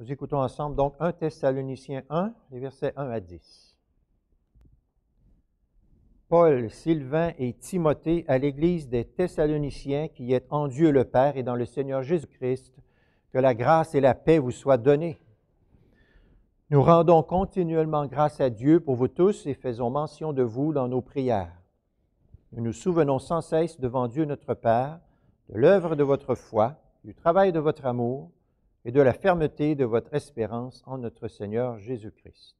Nous écoutons ensemble donc 1 Thessaloniciens 1, les versets 1 à 10. Paul, Sylvain et Timothée à l'Église des Thessaloniciens qui est en Dieu le Père et dans le Seigneur Jésus-Christ, que la grâce et la paix vous soient données. Nous rendons continuellement grâce à Dieu pour vous tous et faisons mention de vous dans nos prières. Nous nous souvenons sans cesse devant Dieu notre Père de l'œuvre de votre foi, du travail de votre amour, et de la fermeté de votre espérance en notre Seigneur Jésus-Christ.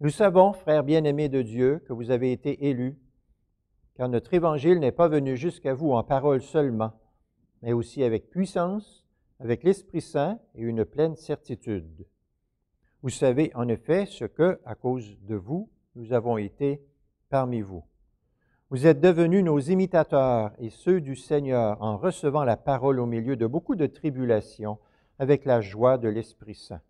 Nous savons, frères bien-aimés de Dieu, que vous avez été élus, car notre évangile n'est pas venu jusqu'à vous en parole seulement, mais aussi avec puissance, avec l'Esprit Saint et une pleine certitude. Vous savez en effet ce que, à cause de vous, nous avons été parmi vous. Vous êtes devenus nos imitateurs et ceux du Seigneur en recevant la parole au milieu de beaucoup de tribulations avec la joie de l'Esprit Saint.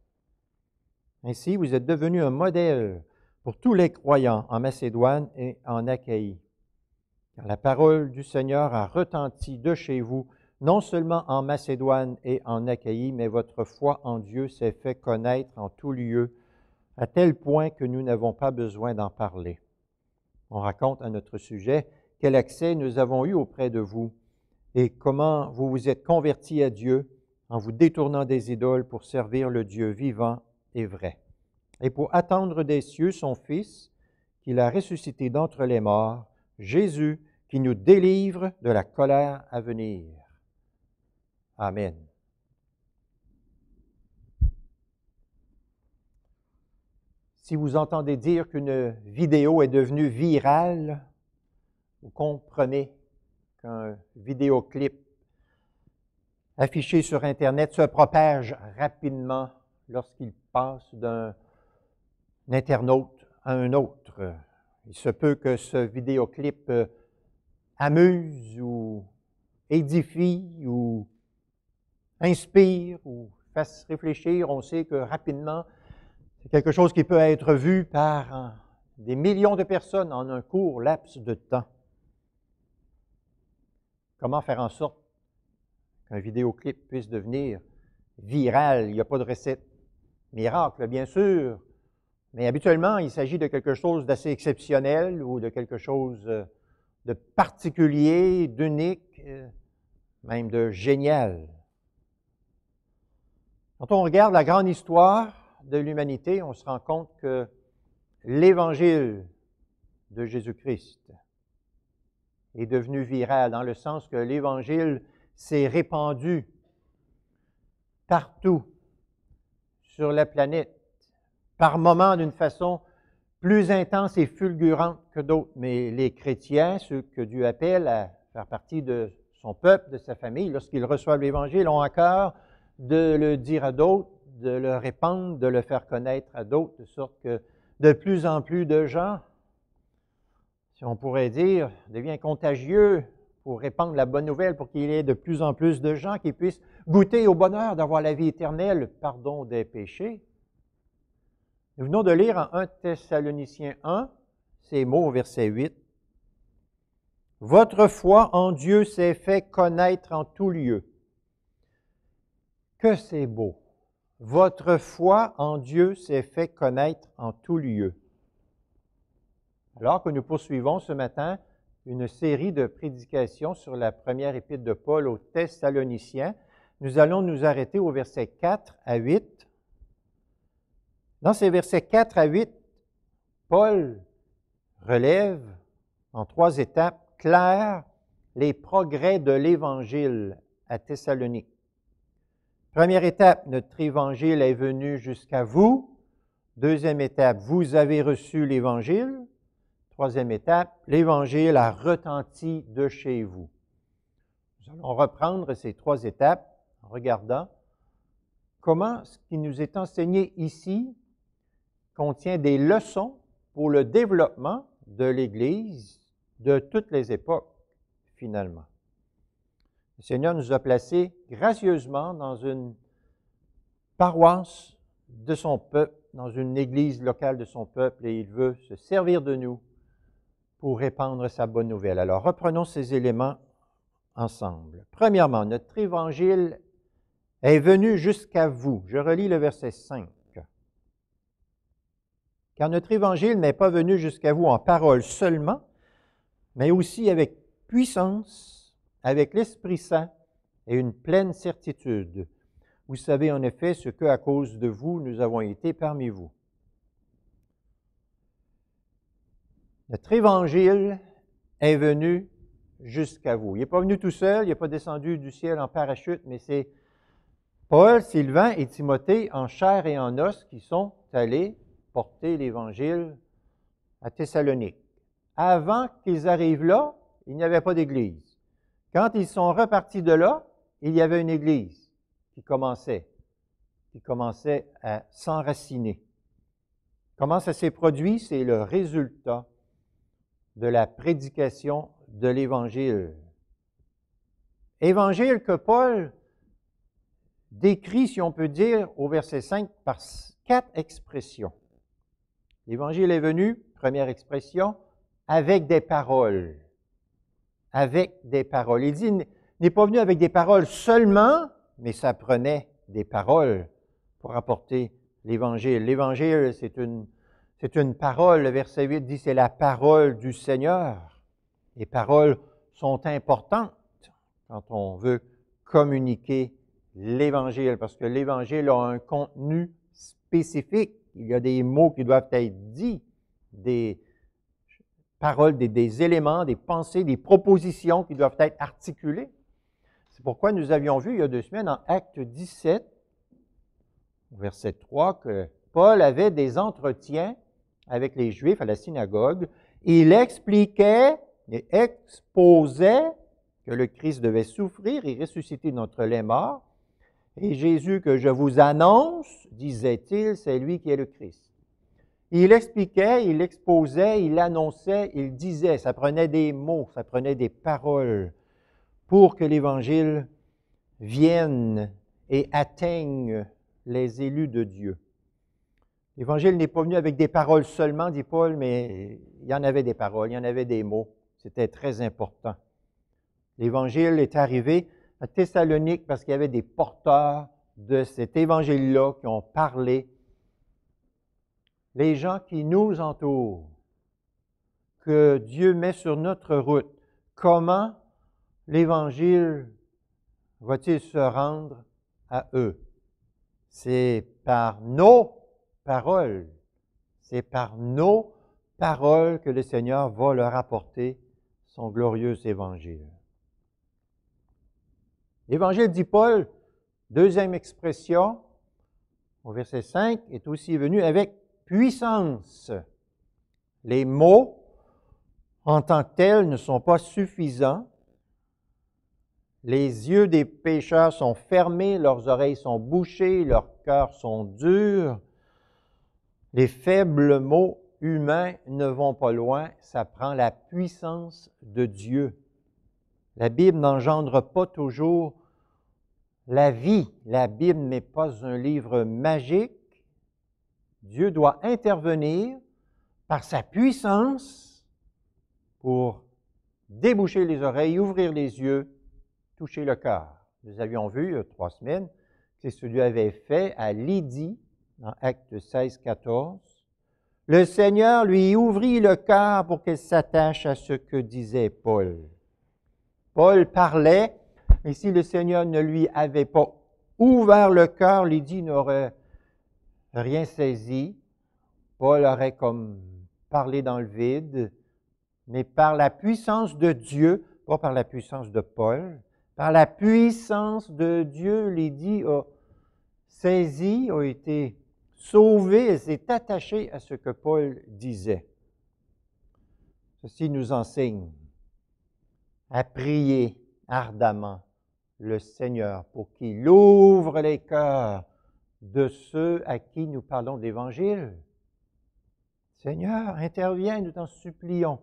Ainsi, vous êtes devenus un modèle pour tous les croyants en Macédoine et en Achaïe. Car la parole du Seigneur a retenti de chez vous, non seulement en Macédoine et en Achaïe, mais votre foi en Dieu s'est fait connaître en tout lieu, à tel point que nous n'avons pas besoin d'en parler on raconte à notre sujet quel accès nous avons eu auprès de vous et comment vous vous êtes convertis à Dieu en vous détournant des idoles pour servir le Dieu vivant et vrai, et pour attendre des cieux son Fils qu'il a ressuscité d'entre les morts, Jésus, qui nous délivre de la colère à venir. Amen. Si vous entendez dire qu'une vidéo est devenue virale, vous comprenez qu'un vidéoclip affiché sur Internet se propage rapidement lorsqu'il passe d'un internaute à un autre. Il se peut que ce vidéoclip euh, amuse ou édifie ou inspire ou fasse réfléchir. On sait que rapidement, c'est quelque chose qui peut être vu par hein, des millions de personnes en un court laps de temps. Comment faire en sorte qu'un vidéoclip puisse devenir viral? Il n'y a pas de recette miracle, bien sûr, mais habituellement, il s'agit de quelque chose d'assez exceptionnel ou de quelque chose euh, de particulier, d'unique, euh, même de génial. Quand on regarde la grande histoire de l'humanité, on se rend compte que l'évangile de Jésus-Christ est devenu viral, dans le sens que l'évangile s'est répandu partout sur la planète, par moments d'une façon plus intense et fulgurante que d'autres. Mais les chrétiens, ceux que Dieu appelle à faire partie de son peuple, de sa famille, lorsqu'ils reçoivent l'Évangile, ont à cœur de le dire à d'autres de le répandre, de le faire connaître à d'autres, de sorte que de plus en plus de gens, si on pourrait dire, devient contagieux pour répandre la bonne nouvelle, pour qu'il y ait de plus en plus de gens qui puissent goûter au bonheur d'avoir la vie éternelle, pardon des péchés. Nous venons de lire en 1 Thessaloniciens 1 ces mots au verset 8. Votre foi en Dieu s'est fait connaître en tout lieu. Que c'est beau votre foi en Dieu s'est fait connaître en tout lieu. Alors que nous poursuivons ce matin une série de prédications sur la première épître de Paul aux Thessaloniciens, nous allons nous arrêter au verset 4 à 8. Dans ces versets 4 à 8, Paul relève en trois étapes claires les progrès de l'Évangile à Thessalonique. Première étape, notre évangile est venu jusqu'à vous. Deuxième étape, vous avez reçu l'évangile. Troisième étape, l'évangile a retenti de chez vous. Nous allons reprendre ces trois étapes en regardant comment ce qui nous est enseigné ici contient des leçons pour le développement de l'Église de toutes les époques, finalement. Le Seigneur nous a placés gracieusement dans une paroisse de son peuple, dans une église locale de son peuple, et il veut se servir de nous pour répandre sa bonne nouvelle. Alors reprenons ces éléments ensemble. Premièrement, notre évangile est venu jusqu'à vous. Je relis le verset 5. Car notre évangile n'est pas venu jusqu'à vous en parole seulement, mais aussi avec puissance avec l'Esprit Saint et une pleine certitude. Vous savez en effet ce que, à cause de vous, nous avons été parmi vous. Notre évangile est venu jusqu'à vous. Il n'est pas venu tout seul, il n'est pas descendu du ciel en parachute, mais c'est Paul, Sylvain et Timothée en chair et en os qui sont allés porter l'Évangile à Thessalonique. Avant qu'ils arrivent là, il n'y avait pas d'église. Quand ils sont repartis de là, il y avait une église qui commençait, qui commençait à s'enraciner. Comment ça s'est produit? C'est le résultat de la prédication de l'Évangile. Évangile que Paul décrit, si on peut dire, au verset 5 par quatre expressions. L'Évangile est venu, première expression, avec des paroles avec des paroles. Il dit, n'est pas venu avec des paroles seulement, mais ça prenait des paroles pour apporter l'Évangile. L'Évangile, c'est une, c'est une parole. Le verset 8 dit, c'est la parole du Seigneur. Les paroles sont importantes quand on veut communiquer l'Évangile, parce que l'Évangile a un contenu spécifique. Il y a des mots qui doivent être dits, des, paroles, des, éléments, des pensées, des propositions qui doivent être articulées. C'est pourquoi nous avions vu il y a deux semaines en Acte 17, verset 3, que Paul avait des entretiens avec les Juifs à la synagogue. Il expliquait et exposait que le Christ devait souffrir et ressusciter notre les morts. Et Jésus que je vous annonce, disait-il, c'est lui qui est le Christ. Il expliquait, il exposait, il annonçait, il disait. Ça prenait des mots, ça prenait des paroles pour que l'Évangile vienne et atteigne les élus de Dieu. L'Évangile n'est pas venu avec des paroles seulement, dit Paul, mais il y en avait des paroles, il y en avait des mots. C'était très important. L'Évangile est arrivé à Thessalonique parce qu'il y avait des porteurs de cet Évangile-là qui ont parlé les gens qui nous entourent, que Dieu met sur notre route, comment l'Évangile va-t-il se rendre à eux? C'est par nos paroles, c'est par nos paroles que le Seigneur va leur apporter son glorieux Évangile. L'Évangile dit Paul, deuxième expression, au verset 5, est aussi venu avec puissance. Les mots, en tant que tels, ne sont pas suffisants. Les yeux des pécheurs sont fermés, leurs oreilles sont bouchées, leurs cœurs sont durs. Les faibles mots humains ne vont pas loin, ça prend la puissance de Dieu. La Bible n'engendre pas toujours la vie. La Bible n'est pas un livre magique. Dieu doit intervenir par sa puissance pour déboucher les oreilles, ouvrir les yeux, toucher le cœur. Nous avions vu il y a trois semaines c'est ce que Dieu avait fait à Lydie, dans Acte 16, 14. Le Seigneur lui ouvrit le cœur pour qu'elle s'attache à ce que disait Paul. Paul parlait, mais si le Seigneur ne lui avait pas ouvert le cœur, Lydie n'aurait rien saisi. Paul aurait comme parlé dans le vide, mais par la puissance de Dieu, pas par la puissance de Paul, par la puissance de Dieu, Lydie a saisi, a été sauvée, et s'est attachée à ce que Paul disait. Ceci nous enseigne à prier ardemment le Seigneur pour qu'il ouvre les cœurs de ceux à qui nous parlons de l'Évangile. Seigneur, interviens, nous t'en supplions.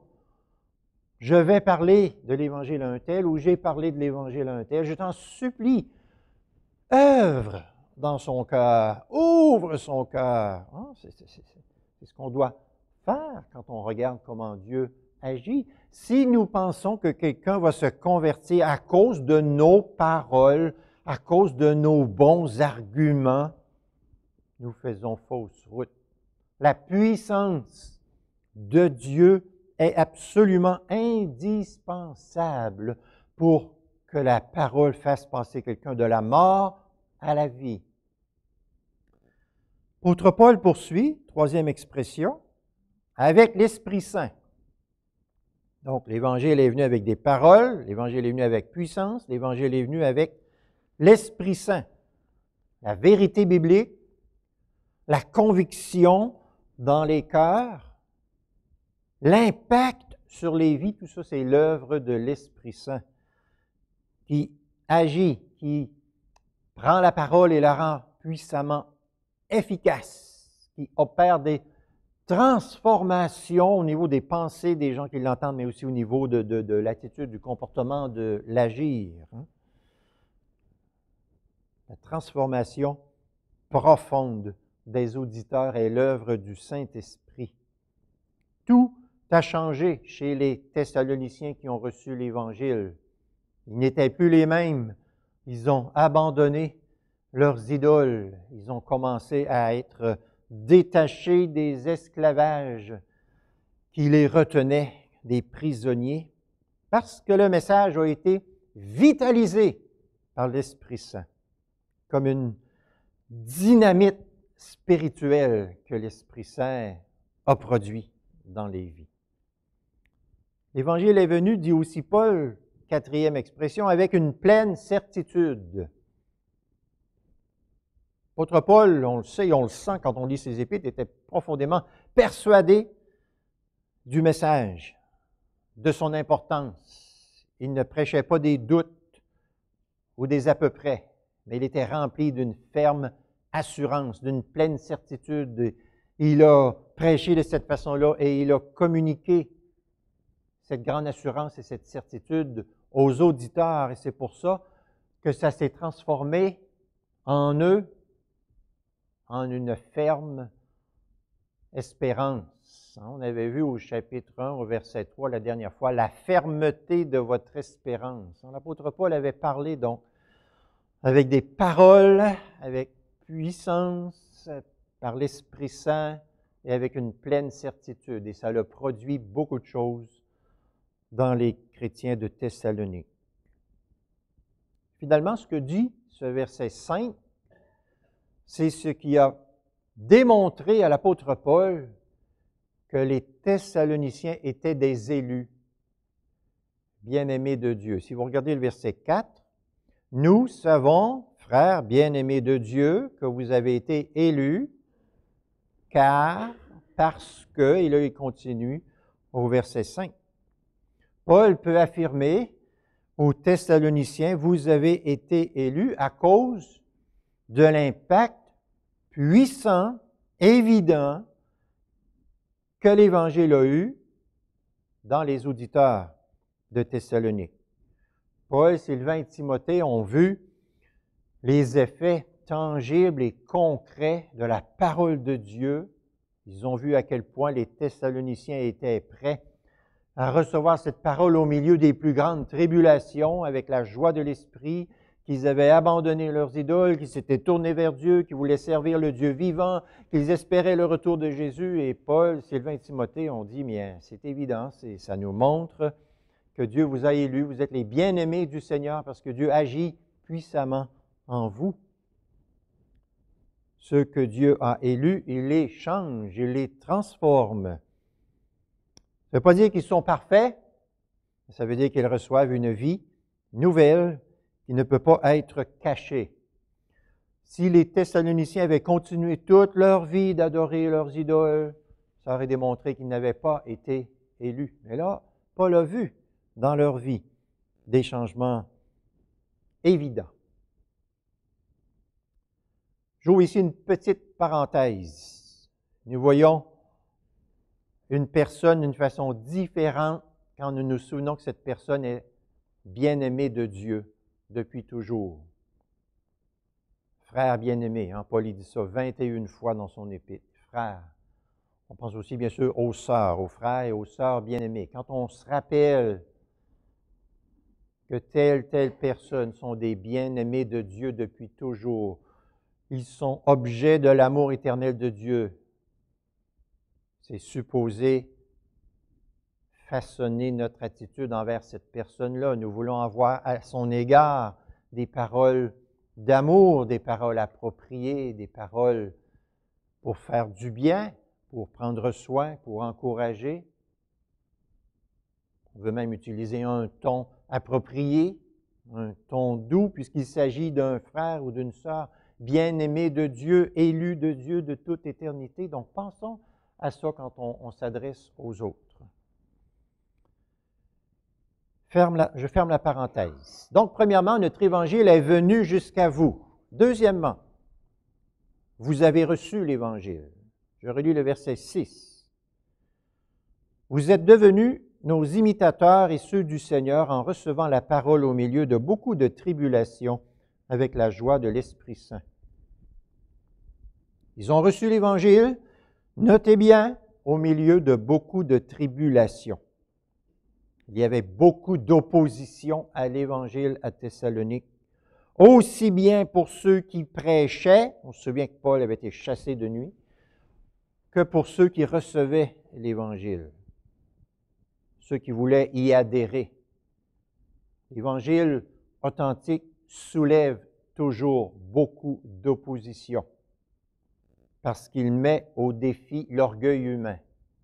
Je vais parler de l'Évangile à un tel ou j'ai parlé de l'Évangile à un tel. Je t'en supplie, œuvre dans son cœur, ouvre son cœur. Ah, c'est ce qu'on doit faire quand on regarde comment Dieu agit. Si nous pensons que quelqu'un va se convertir à cause de nos paroles, à cause de nos bons arguments, nous faisons fausse route. La puissance de Dieu est absolument indispensable pour que la parole fasse passer quelqu'un de la mort à la vie. Autre Paul poursuit, troisième expression, avec l'Esprit Saint. Donc, l'Évangile est venu avec des paroles, l'Évangile est venu avec puissance, l'Évangile est venu avec l'Esprit Saint. La vérité biblique, la conviction dans les cœurs, l'impact sur les vies, tout ça, c'est l'œuvre de l'Esprit Saint qui agit, qui prend la parole et la rend puissamment efficace, qui opère des transformations au niveau des pensées des gens qui l'entendent, mais aussi au niveau de, de l'attitude, du comportement, de l'agir. Hein. La transformation profonde des auditeurs est l'œuvre du Saint-Esprit. Tout a changé chez les Thessaloniciens qui ont reçu l'Évangile. Ils n'étaient plus les mêmes. Ils ont abandonné leurs idoles. Ils ont commencé à être détachés des esclavages qui les retenaient, des prisonniers, parce que le message a été vitalisé par l'Esprit Saint, comme une dynamite spirituel que l'Esprit Saint a produit dans les vies. L'Évangile est venu, dit aussi Paul, quatrième expression, avec une pleine certitude. Autre Paul, on le sait, on le sent quand on lit ses épîtres, était profondément persuadé du message, de son importance. Il ne prêchait pas des doutes ou des à peu près, mais il était rempli d'une ferme assurance, d'une pleine certitude. Il a prêché de cette façon-là et il a communiqué cette grande assurance et cette certitude aux auditeurs. Et c'est pour ça que ça s'est transformé en eux en une ferme espérance. Hein. On avait vu au chapitre 1, au verset 3, la dernière fois, la fermeté de votre espérance. L'apôtre Paul avait parlé donc avec des paroles, avec puissance par l'Esprit Saint et avec une pleine certitude. Et ça a produit beaucoup de choses dans les chrétiens de Thessalonique. Finalement, ce que dit ce verset 5, c'est ce qui a démontré à l'apôtre Paul que les Thessaloniciens étaient des élus, bien-aimés de Dieu. Si vous regardez le verset 4, nous savons, Frères bien-aimés de Dieu, que vous avez été élus, car, parce que, et là il continue au verset 5, Paul peut affirmer aux Thessaloniciens, vous avez été élus à cause de l'impact puissant, évident que l'Évangile a eu dans les auditeurs de Thessalonique. Paul, Sylvain et Timothée ont vu les effets tangibles et concrets de la parole de Dieu. Ils ont vu à quel point les Thessaloniciens étaient prêts à recevoir cette parole au milieu des plus grandes tribulations avec la joie de l'Esprit, qu'ils avaient abandonné leurs idoles, qu'ils s'étaient tournés vers Dieu, qu'ils voulaient servir le Dieu vivant, qu'ils espéraient le retour de Jésus. Et Paul, Sylvain et Timothée ont dit, Bien, hein, c'est évident, ça nous montre que Dieu vous a élus, vous êtes les bien-aimés du Seigneur parce que Dieu agit puissamment en vous. Ce que Dieu a élus, il les change, il les transforme. Ça ne veut pas dire qu'ils sont parfaits, ça veut dire qu'ils reçoivent une vie nouvelle qui ne peut pas être cachée. Si les Thessaloniciens avaient continué toute leur vie d'adorer leurs idoles, ça aurait démontré qu'ils n'avaient pas été élus. Mais là, Paul a vu dans leur vie des changements évidents. J'ouvre ici une petite parenthèse. Nous voyons une personne d'une façon différente quand nous nous souvenons que cette personne est bien-aimée de Dieu depuis toujours. Frère bien-aimé, en hein, Paul il dit ça 21 fois dans son épître. Frère. On pense aussi, bien sûr, aux sœurs, aux frères et aux sœurs bien-aimés. Quand on se rappelle que telle, telle personne sont des bien-aimés de Dieu depuis toujours, ils sont objets de l'amour éternel de Dieu. C'est supposé façonner notre attitude envers cette personne-là. Nous voulons avoir à son égard des paroles d'amour, des paroles appropriées, des paroles pour faire du bien, pour prendre soin, pour encourager. On veut même utiliser un ton approprié, un ton doux, puisqu'il s'agit d'un frère ou d'une sœur bien-aimés de Dieu, élu de Dieu de toute éternité. Donc pensons à ça quand on, s'adresse aux autres. je ferme la parenthèse. Donc, premièrement, notre évangile est venu jusqu'à vous. Deuxièmement, vous avez reçu l'évangile. Je relis le verset 6. Vous êtes devenus nos imitateurs et ceux du Seigneur en recevant la parole au milieu de beaucoup de tribulations avec la joie de l'Esprit Saint. Ils ont reçu l'Évangile, notez bien, au milieu de beaucoup de tribulations. Il y avait beaucoup d'opposition à l'Évangile à Thessalonique, aussi bien pour ceux qui prêchaient, on se souvient que Paul avait été chassé de nuit, que pour ceux qui recevaient l'Évangile, ceux qui voulaient y adhérer. L'Évangile authentique soulève toujours beaucoup d'opposition parce qu'il met au défi l'orgueil humain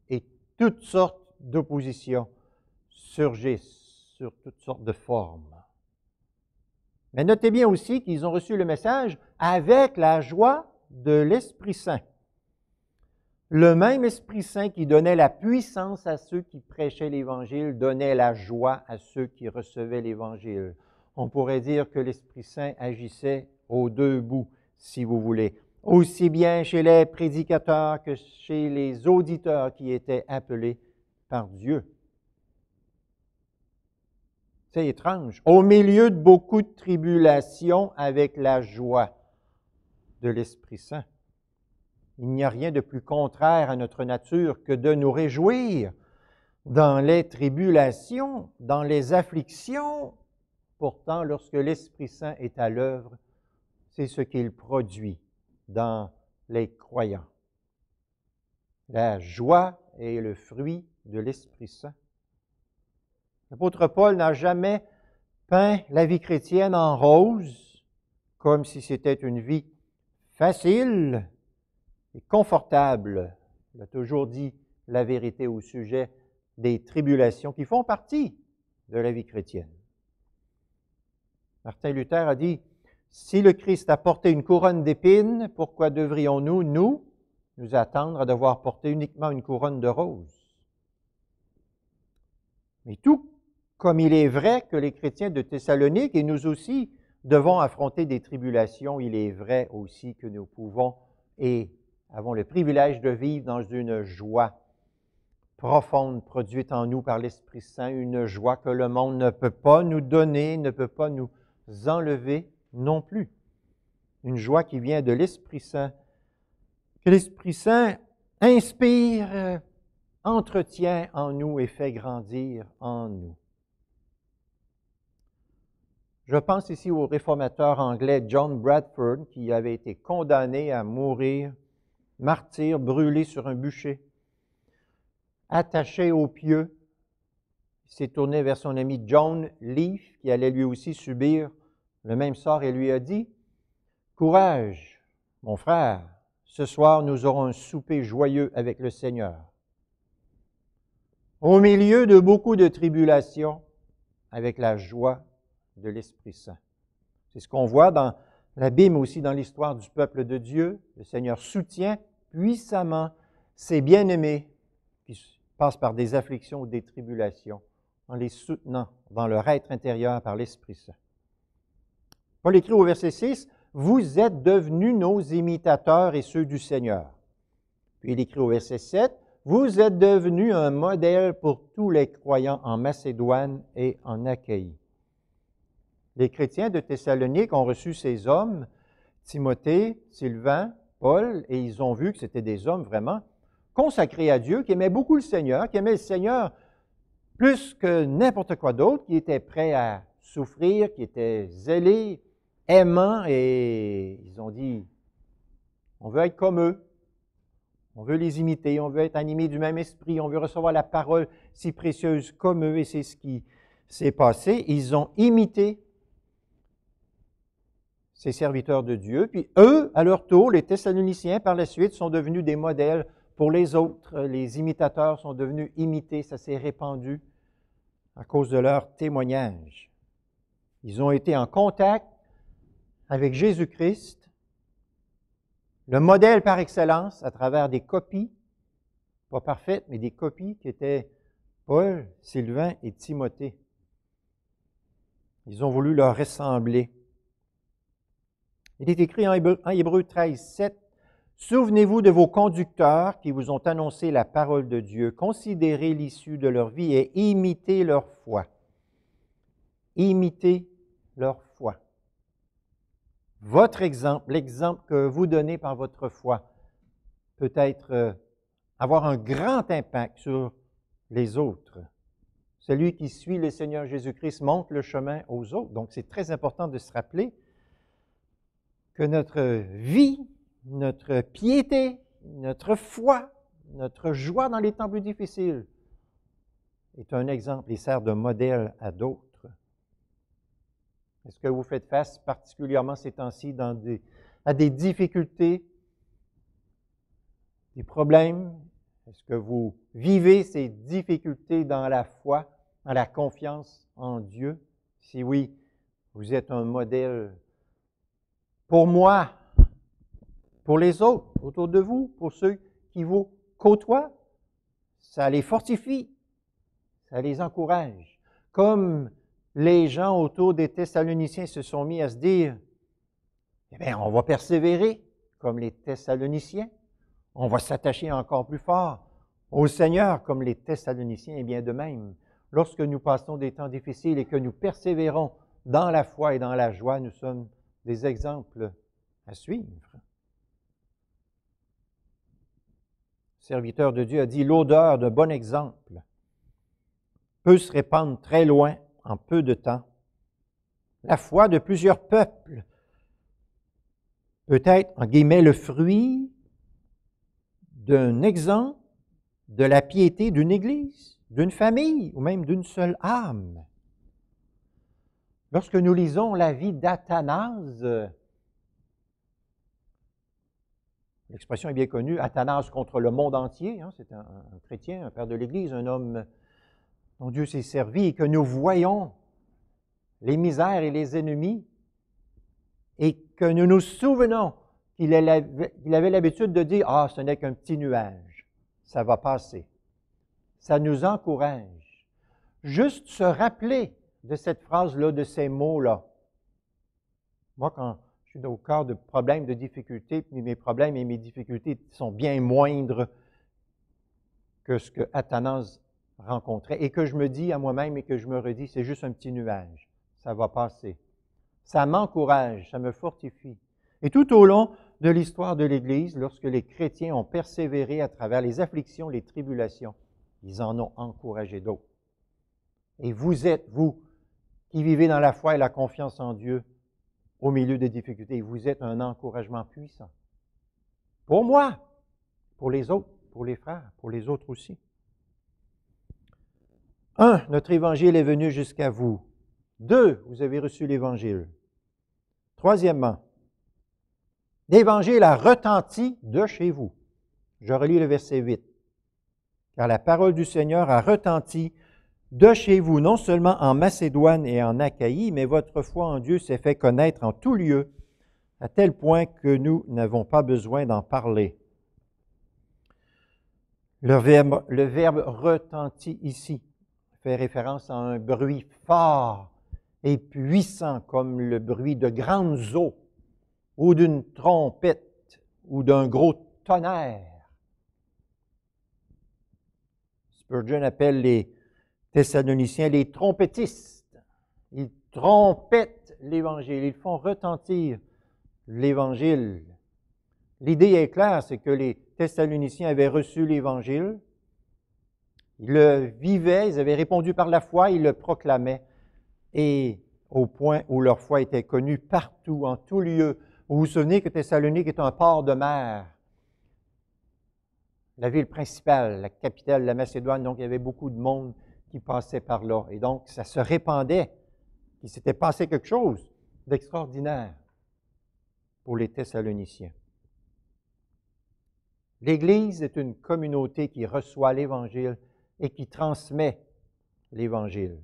et toutes sortes d'oppositions surgissent sur toutes sortes de formes. Mais notez bien aussi qu'ils ont reçu le message avec la joie de l'Esprit Saint. Le même Esprit Saint qui donnait la puissance à ceux qui prêchaient l'Évangile donnait la joie à ceux qui recevaient l'Évangile on pourrait dire que l'Esprit Saint agissait aux deux bouts, si vous voulez, aussi bien chez les prédicateurs que chez les auditeurs qui étaient appelés par Dieu. C'est étrange. Au milieu de beaucoup de tribulations avec la joie de l'Esprit Saint. Il n'y a rien de plus contraire à notre nature que de nous réjouir dans les tribulations, dans les afflictions, Pourtant, lorsque l'Esprit Saint est à l'œuvre, c'est ce qu'il produit dans les croyants. La joie est le fruit de l'Esprit Saint. L'apôtre Paul n'a jamais peint la vie chrétienne en rose, comme si c'était une vie facile et confortable. Il a toujours dit la vérité au sujet des tribulations qui font partie de la vie chrétienne. Martin Luther a dit, si le Christ a porté une couronne d'épines, pourquoi devrions-nous, nous, nous attendre à devoir porter uniquement une couronne de roses? Mais tout comme il est vrai que les chrétiens de Thessalonique et nous aussi devons affronter des tribulations, il est vrai aussi que nous pouvons et avons le privilège de vivre dans une joie profonde produite en nous par l'Esprit Saint, une joie que le monde ne peut pas nous donner, ne peut pas nous enlever non plus. Une joie qui vient de l'Esprit Saint. Que l'Esprit Saint inspire, entretient en nous et fait grandir en nous. Je pense ici au réformateur anglais John Bradford qui avait été condamné à mourir, martyr, brûlé sur un bûcher, attaché aux pieux, s'est tourné vers son ami John Leaf, qui allait lui aussi subir le même sort, et lui a dit, Courage, mon frère, ce soir nous aurons un souper joyeux avec le Seigneur. Au milieu de beaucoup de tribulations, avec la joie de l'Esprit Saint. C'est ce qu'on voit dans l'abîme aussi dans l'histoire du peuple de Dieu. Le Seigneur soutient puissamment ses bien-aimés qui passent par des afflictions ou des tribulations en les soutenant dans leur être intérieur par l'Esprit Saint. Paul écrit au verset 6, Vous êtes devenus nos imitateurs et ceux du Seigneur. Puis il écrit au verset 7, Vous êtes devenus un modèle pour tous les croyants en Macédoine et en Achaïe. Les chrétiens de Thessalonique ont reçu ces hommes, Timothée, Sylvain, Paul, et ils ont vu que c'était des hommes vraiment consacrés à Dieu, qui aimaient beaucoup le Seigneur, qui aimaient le Seigneur plus que n'importe quoi d'autre, qui étaient prêts à souffrir, qui étaient zélés, aimants, et ils ont dit, on veut être comme eux, on veut les imiter, on veut être animés du même esprit, on veut recevoir la parole si précieuse comme eux, et c'est ce qui s'est passé. Ils ont imité ces serviteurs de Dieu, puis eux, à leur tour, les Thessaloniciens, par la suite, sont devenus des modèles pour les autres. Les imitateurs sont devenus imités, ça s'est répandu à cause de leur témoignage. Ils ont été en contact avec Jésus-Christ, le modèle par excellence, à travers des copies, pas parfaites, mais des copies qui étaient Paul, Sylvain et Timothée. Ils ont voulu leur ressembler. Il est écrit en Hébreu 13, 7, Souvenez-vous de vos conducteurs qui vous ont annoncé la parole de Dieu. Considérez l'issue de leur vie et imitez leur foi. Imitez leur foi. Votre exemple, l'exemple que vous donnez par votre foi, peut être euh, avoir un grand impact sur les autres. Celui qui suit le Seigneur Jésus-Christ montre le chemin aux autres. Donc c'est très important de se rappeler que notre vie notre piété, notre foi, notre joie dans les temps plus difficiles est un exemple et sert de modèle à d'autres. Est-ce que vous faites face particulièrement ces temps-ci à des difficultés, des problèmes? Est-ce que vous vivez ces difficultés dans la foi, dans la confiance en Dieu? Si oui, vous êtes un modèle pour moi pour les autres autour de vous, pour ceux qui vous côtoient. Ça les fortifie, ça les encourage. Comme les gens autour des Thessaloniciens se sont mis à se dire, eh bien, on va persévérer comme les Thessaloniciens, on va s'attacher encore plus fort au Seigneur comme les Thessaloniciens, et bien de même, lorsque nous passons des temps difficiles et que nous persévérons dans la foi et dans la joie, nous sommes des exemples à suivre. serviteur de Dieu, a dit, l'odeur d'un bon exemple peut se répandre très loin en peu de temps. La foi de plusieurs peuples peut être, en guillemets, le fruit d'un exemple de la piété d'une Église, d'une famille ou même d'une seule âme. Lorsque nous lisons la vie d'Athanase, L'expression est bien connue, Athanas contre le monde entier. Hein, c'est un, un, chrétien, un père de l'Église, un homme dont Dieu s'est servi et que nous voyons les misères et les ennemis et que nous nous souvenons qu'il avait l'habitude de dire, ah, ce n'est qu'un petit nuage, ça va passer. Ça nous encourage. Juste se rappeler de cette phrase-là, de ces mots-là. Moi, quand suis au cœur de problèmes, de difficultés, mais mes problèmes et mes difficultés sont bien moindres que ce que Athanase rencontrait et que je me dis à moi-même et que je me redis, c'est juste un petit nuage, ça va passer. Ça m'encourage, ça me fortifie. Et tout au long de l'histoire de l'Église, lorsque les chrétiens ont persévéré à travers les afflictions, les tribulations, ils en ont encouragé d'autres. Et vous êtes, vous, qui vivez dans la foi et la confiance en Dieu, au milieu des difficultés. Vous êtes un encouragement puissant. Pour moi, pour les autres, pour les frères, pour les autres aussi. Un, notre évangile est venu jusqu'à vous. Deux, vous avez reçu l'évangile. Troisièmement, l'évangile a retenti de chez vous. Je relis le verset 8. Car la parole du Seigneur a retenti de chez vous, non seulement en Macédoine et en Achaïe, mais votre foi en Dieu s'est fait connaître en tout lieu, à tel point que nous n'avons pas besoin d'en parler. Le verbe, le verbe retentit ici fait référence à un bruit fort et puissant comme le bruit de grandes eaux ou d'une trompette ou d'un gros tonnerre. Spurgeon appelle les Thessaloniciens, les trompettistes. Ils trompettent l'Évangile, ils font retentir l'Évangile. L'idée est claire, c'est que les Thessaloniciens avaient reçu l'Évangile, ils le vivaient, ils avaient répondu par la foi, ils le proclamaient, et au point où leur foi était connue partout, en tout lieu. Vous vous souvenez que Thessalonique est un port de mer, la ville principale, la capitale de la Macédoine, donc il y avait beaucoup de monde qui passait par là. Et donc, ça se répandait. Il s'était passé quelque chose d'extraordinaire pour les Thessaloniciens. L'Église est une communauté qui reçoit l'Évangile et qui transmet l'Évangile.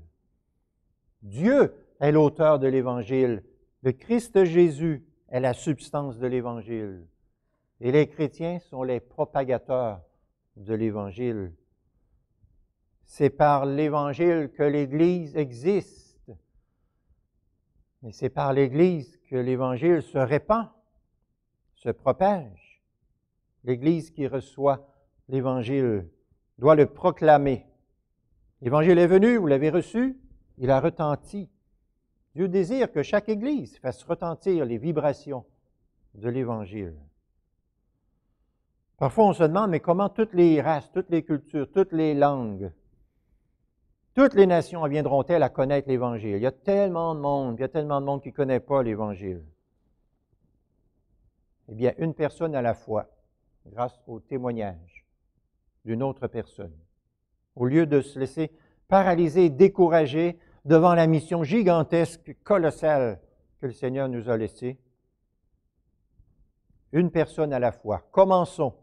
Dieu est l'auteur de l'Évangile. Le Christ Jésus est la substance de l'Évangile. Et les chrétiens sont les propagateurs de l'Évangile. C'est par l'Évangile que l'Église existe. Mais c'est par l'Église que l'Évangile se répand, se propage. L'Église qui reçoit l'Évangile doit le proclamer. L'Évangile est venu, vous l'avez reçu, il a retenti. Dieu désire que chaque Église fasse retentir les vibrations de l'Évangile. Parfois, on se demande, mais comment toutes les races, toutes les cultures, toutes les langues toutes les nations viendront-elles à connaître l'Évangile? Il y a tellement de monde, il y a tellement de monde qui ne connaît pas l'Évangile. Eh bien, une personne à la fois, grâce au témoignage d'une autre personne, au lieu de se laisser paralyser, décourager devant la mission gigantesque, colossale que le Seigneur nous a laissée, une personne à la fois. Commençons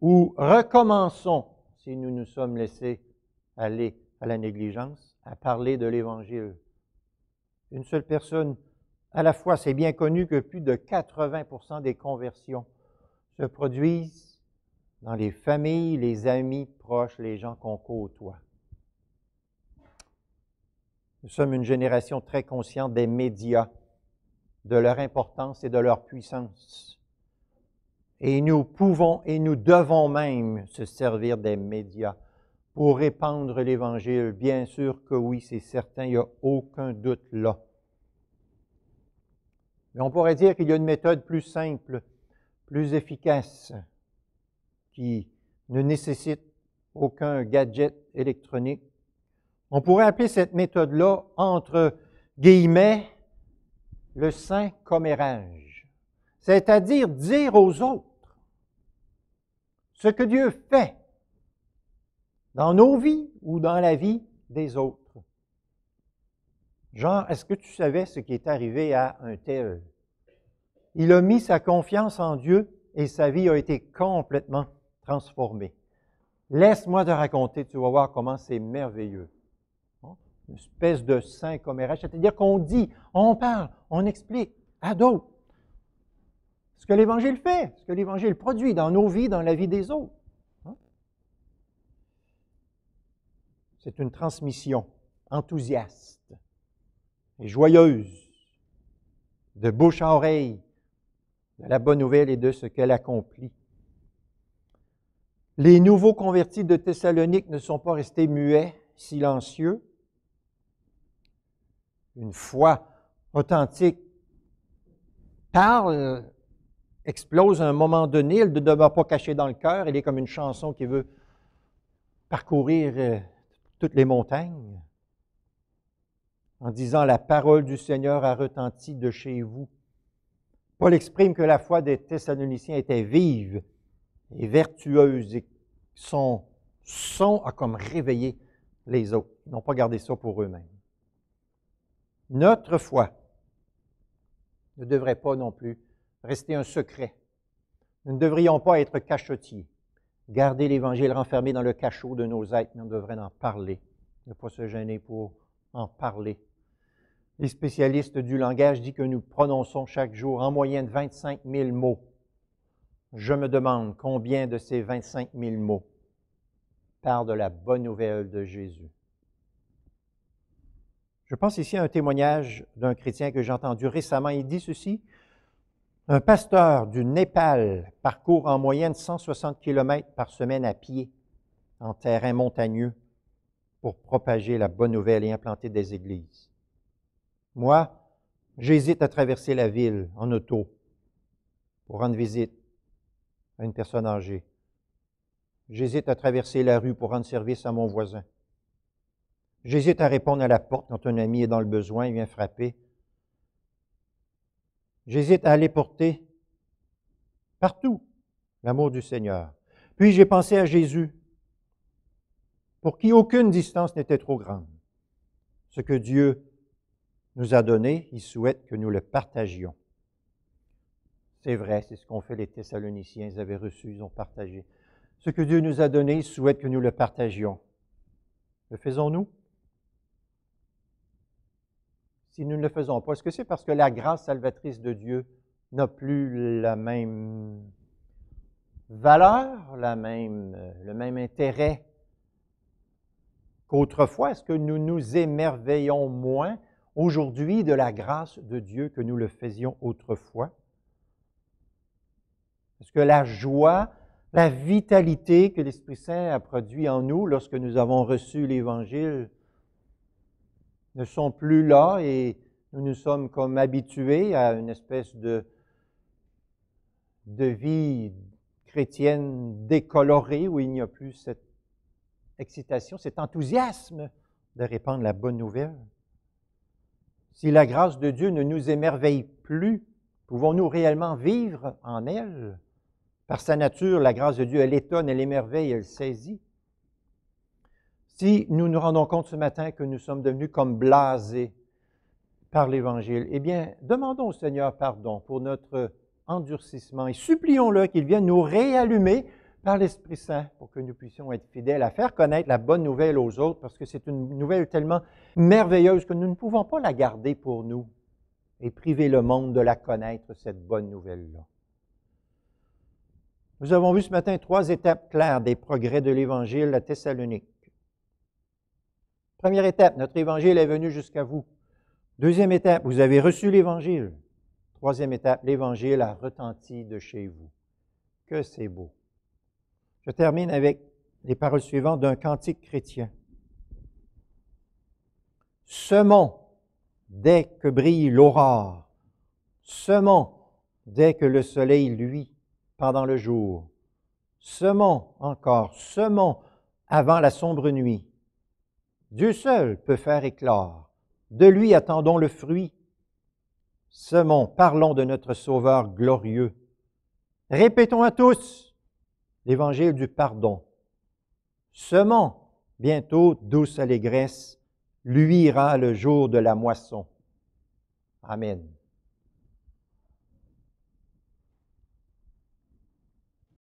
ou recommençons si nous nous sommes laissés aller à la négligence, à parler de l'Évangile. Une seule personne à la fois, c'est bien connu que plus de 80 des conversions se produisent dans les familles, les amis proches, les gens qu'on côtoie. Nous sommes une génération très consciente des médias, de leur importance et de leur puissance. Et nous pouvons et nous devons même se servir des médias pour répandre l'Évangile. Bien sûr que oui, c'est certain, il n'y a aucun doute là. Mais on pourrait dire qu'il y a une méthode plus simple, plus efficace, qui ne nécessite aucun gadget électronique. On pourrait appeler cette méthode-là, entre guillemets, le saint commérage, c'est-à-dire dire aux autres ce que Dieu fait dans nos vies ou dans la vie des autres. Genre, est-ce que tu savais ce qui est arrivé à un tel? Il a mis sa confiance en Dieu et sa vie a été complètement transformée. Laisse-moi te raconter, tu vas voir comment c'est merveilleux. Une espèce de saint commérage, c'est-à-dire qu'on dit, on parle, on explique à d'autres ce que l'Évangile fait, ce que l'Évangile produit dans nos vies, dans la vie des autres. c'est une transmission enthousiaste et joyeuse, de bouche à oreille, de la bonne nouvelle et de ce qu'elle accomplit. Les nouveaux convertis de Thessalonique ne sont pas restés muets, silencieux. Une foi authentique parle, explose à un moment donné, elle ne demeure pas cachée dans le cœur, elle est comme une chanson qui veut parcourir euh, toutes les montagnes, en disant la parole du Seigneur a retenti de chez vous. Paul exprime que la foi des Thessaloniciens était vive et vertueuse et son son a comme réveillé les autres. Ils n'ont pas gardé ça pour eux-mêmes. Notre foi ne devrait pas non plus rester un secret. Nous ne devrions pas être cachotiers garder l'Évangile renfermé dans le cachot de nos êtres, mais on devrait en parler, ne pas se gêner pour en parler. Les spécialistes du langage disent que nous prononçons chaque jour en moyenne 25 000 mots. Je me demande combien de ces 25 000 mots parlent de la bonne nouvelle de Jésus. Je pense ici à un témoignage d'un chrétien que j'ai entendu récemment. Il dit ceci, un pasteur du Népal parcourt en moyenne 160 km par semaine à pied en terrain montagneux pour propager la bonne nouvelle et implanter des églises. Moi, j'hésite à traverser la ville en auto pour rendre visite à une personne âgée. J'hésite à traverser la rue pour rendre service à mon voisin. J'hésite à répondre à la porte quand un ami est dans le besoin et vient frapper. J'hésite à aller porter partout l'amour du Seigneur. Puis j'ai pensé à Jésus, pour qui aucune distance n'était trop grande. Ce que Dieu nous a donné, il souhaite que nous le partagions. C'est vrai, c'est ce qu'ont fait les Thessaloniciens, ils avaient reçu, ils ont partagé. Ce que Dieu nous a donné, il souhaite que nous le partagions. Le faisons-nous? si nous ne le faisons pas? Est-ce que c'est parce que la grâce salvatrice de Dieu n'a plus la même valeur, la même, euh, le même intérêt qu'autrefois? Est-ce que nous nous émerveillons moins aujourd'hui de la grâce de Dieu que nous le faisions autrefois? Est-ce que la joie, la vitalité que l'Esprit Saint a produit en nous lorsque nous avons reçu l'Évangile ne sont plus là et nous nous sommes comme habitués à une espèce de, de vie chrétienne décolorée où il n'y a plus cette excitation, cet enthousiasme de répandre la bonne nouvelle. Si la grâce de Dieu ne nous émerveille plus, pouvons-nous réellement vivre en elle? Par sa nature, la grâce de Dieu, elle étonne, elle émerveille, elle saisit si nous nous rendons compte ce matin que nous sommes devenus comme blasés par l'Évangile, eh bien, demandons au Seigneur pardon pour notre endurcissement et supplions-le qu'il vienne nous réallumer par l'Esprit Saint pour que nous puissions être fidèles à faire connaître la bonne nouvelle aux autres parce que c'est une nouvelle tellement merveilleuse que nous ne pouvons pas la garder pour nous et priver le monde de la connaître, cette bonne nouvelle-là. Nous avons vu ce matin trois étapes claires des progrès de l'Évangile à Thessalonique. Première étape, notre évangile est venu jusqu'à vous. Deuxième étape, vous avez reçu l'évangile. Troisième étape, l'évangile a retenti de chez vous. Que c'est beau. Je termine avec les paroles suivantes d'un cantique chrétien. Semons dès que brille l'aurore, semons dès que le soleil luit pendant le jour, semons encore, semons avant la sombre nuit, Dieu seul peut faire éclore. De lui attendons le fruit. Semons, parlons de notre Sauveur glorieux. Répétons à tous l'évangile du pardon. Semons, bientôt douce allégresse, lui ira le jour de la moisson. Amen.